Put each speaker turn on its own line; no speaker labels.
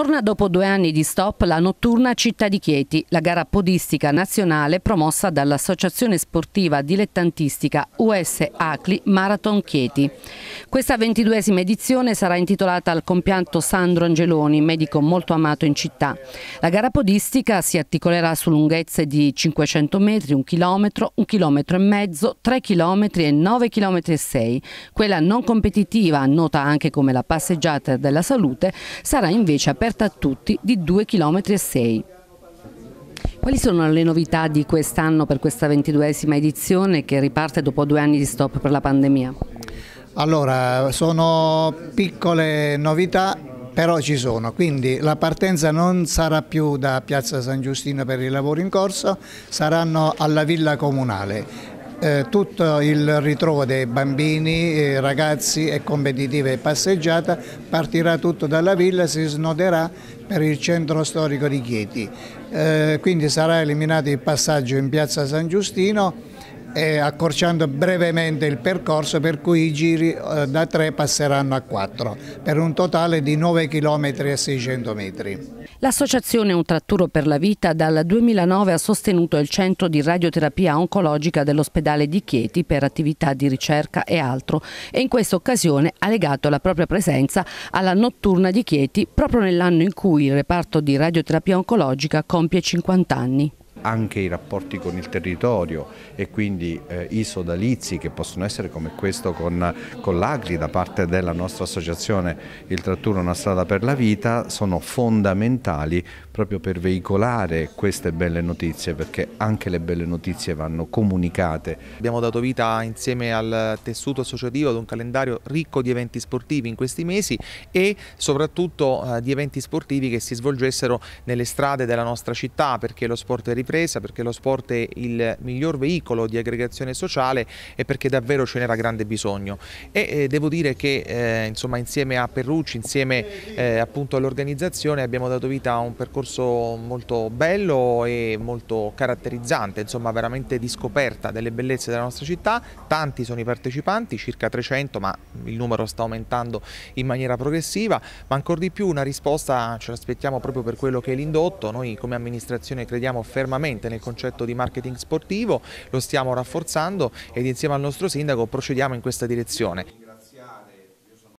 Torna dopo due anni di stop la notturna Città di Chieti, la gara podistica nazionale promossa dall'associazione sportiva dilettantistica US Acli Marathon Chieti. Questa ventiduesima edizione sarà intitolata al compianto Sandro Angeloni, medico molto amato in città. La gara podistica si articolerà su lunghezze di 500 metri, 1 km, 1 km e mezzo, 3 km e 9 km e 6. Quella non competitiva, nota anche come la passeggiata della salute, sarà invece aperta aperta a tutti di 2,6 km. Quali sono le novità di quest'anno per questa ventiduesima edizione che riparte dopo due anni di stop per la pandemia?
Allora, sono piccole novità però ci sono, quindi la partenza non sarà più da Piazza San Giustino per i lavori in corso, saranno alla Villa Comunale eh, tutto il ritrovo dei bambini, eh, ragazzi e competitive passeggiata partirà tutto dalla villa, e si snoderà per il centro storico di Chieti. Eh, quindi sarà eliminato il passaggio in piazza San Giustino e accorciando brevemente il percorso per cui i giri eh, da 3 passeranno a 4 per un totale di 9 km e 600 metri.
L'associazione Un Tratturo per la Vita dal 2009 ha sostenuto il centro di radioterapia oncologica dell'ospedale di Chieti per attività di ricerca e altro e in questa occasione ha legato la propria presenza alla notturna di Chieti proprio nell'anno in cui il reparto di radioterapia oncologica compie 50 anni
anche i rapporti con il territorio e quindi eh, i sodalizi che possono essere come questo con, con l'Agri da parte della nostra associazione Il Tratturo Una strada per la vita sono fondamentali proprio per veicolare queste belle notizie perché anche le belle notizie vanno comunicate.
Abbiamo dato vita insieme al tessuto associativo ad un calendario ricco di eventi sportivi in questi mesi e soprattutto eh, di eventi sportivi che si svolgessero nelle strade della nostra città perché lo sport è ripreso ripresa, perché lo sport è il miglior veicolo di aggregazione sociale e perché davvero ce n'era grande bisogno. E eh, devo dire che eh, insomma, insieme a Perrucci, insieme eh, appunto all'organizzazione abbiamo dato vita a un percorso molto bello e molto caratterizzante, insomma veramente di scoperta delle bellezze della nostra città. Tanti sono i partecipanti, circa 300, ma il numero sta aumentando in maniera progressiva, ma ancora di più una risposta ce l'aspettiamo proprio per quello che è l'indotto. Noi come amministrazione crediamo fermamente nuovamente nel concetto di marketing sportivo, lo stiamo rafforzando ed insieme al nostro sindaco procediamo in questa direzione.